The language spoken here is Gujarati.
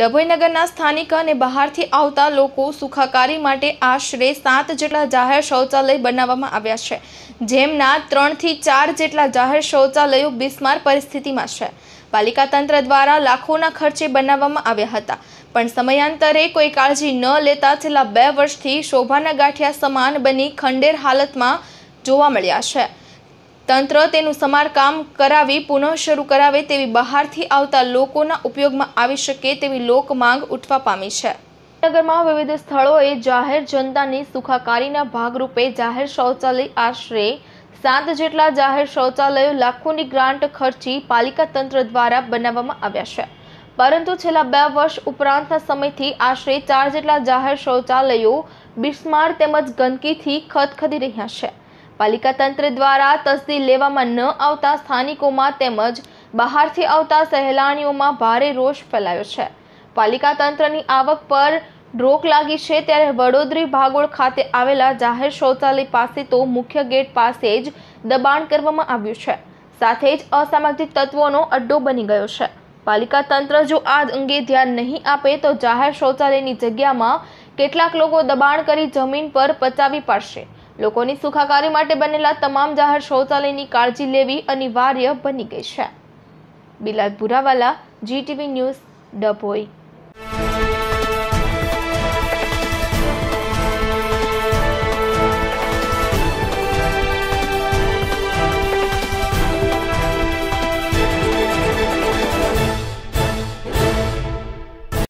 ડભોઈનગરના સ્થાનિક અને બહારથી આવતા લોકો સુખાકારી માટે આશરે સાત જેટલા જાહેર શૌચાલય બનાવવામાં આવ્યા છે જેમના ત્રણથી ચાર જેટલા જાહેર શૌચાલયો બિસ્માર પરિસ્થિતિમાં છે પાલિકા તંત્ર દ્વારા લાખોના ખર્ચે બનાવવામાં આવ્યા હતા પણ સમયાંતરે કોઈ કાળજી ન લેતા છેલ્લા બે વર્ષથી શોભાના ગાંઠિયા સમાન બની ખંડેર હાલતમાં જોવા મળ્યા છે તંત્ર તેનું સમારકામ કરાવી પુનઃ શરૂ કરાવે તેવી બહારથી આવતા લોકોના ઉપયોગમાં આવી શકે તેવી લોક માંગ ઉઠવા પામી છે નગરમાં વિવિધ સ્થળોએ જાહેર જનતાની સુખાકારીના ભાગરૂપે જાહેર શૌચાલય આશરે સાત જેટલા જાહેર શૌચાલયો લાખોની ગ્રાન્ટ ખર્ચી પાલિકા તંત્ર દ્વારા બનાવવામાં આવ્યા છે પરંતુ છેલ્લા બે વર્ષ ઉપરાંતના સમયથી આશરે ચાર જેટલા જાહેર શૌચાલયો બિસ્માર તેમજ ગંદકીથી ખતખદી રહ્યા છે પાલિકા તંત્ર દ્વારા તસદી લેવામાં ન આવતા સ્થાનિકોમાં તેમજ બહારથી આવતા સહેલાણીઓમાં ભારે રોષ ફેલાયો છે પાલિકા તંત્રની આવક પર રોક લાગી છે ત્યારે વડોદરી ભાગોળ ખાતે આવેલા જાહેર શૌચાલય પાસે તો મુખ્ય ગેટ પાસે જ દબાણ કરવામાં આવ્યું છે સાથે જ અસામાજિક તત્વોનો અડ્ડો બની ગયો છે પાલિકા તંત્ર જો આ અંગે ધ્યાન નહીં આપે તો જાહેર શૌચાલયની જગ્યામાં કેટલાક લોકો દબાણ કરી જમીન પર પચાવી પાડશે લોકોની સુખાકારી માટે બનેલા તમામ જાહેર શૌચાલયની કાળજી લેવી અનિવાર્ય બની ગઈ છે બિલાલ પુરાવાલા જીટીવી ન્યૂઝ ડભોઈ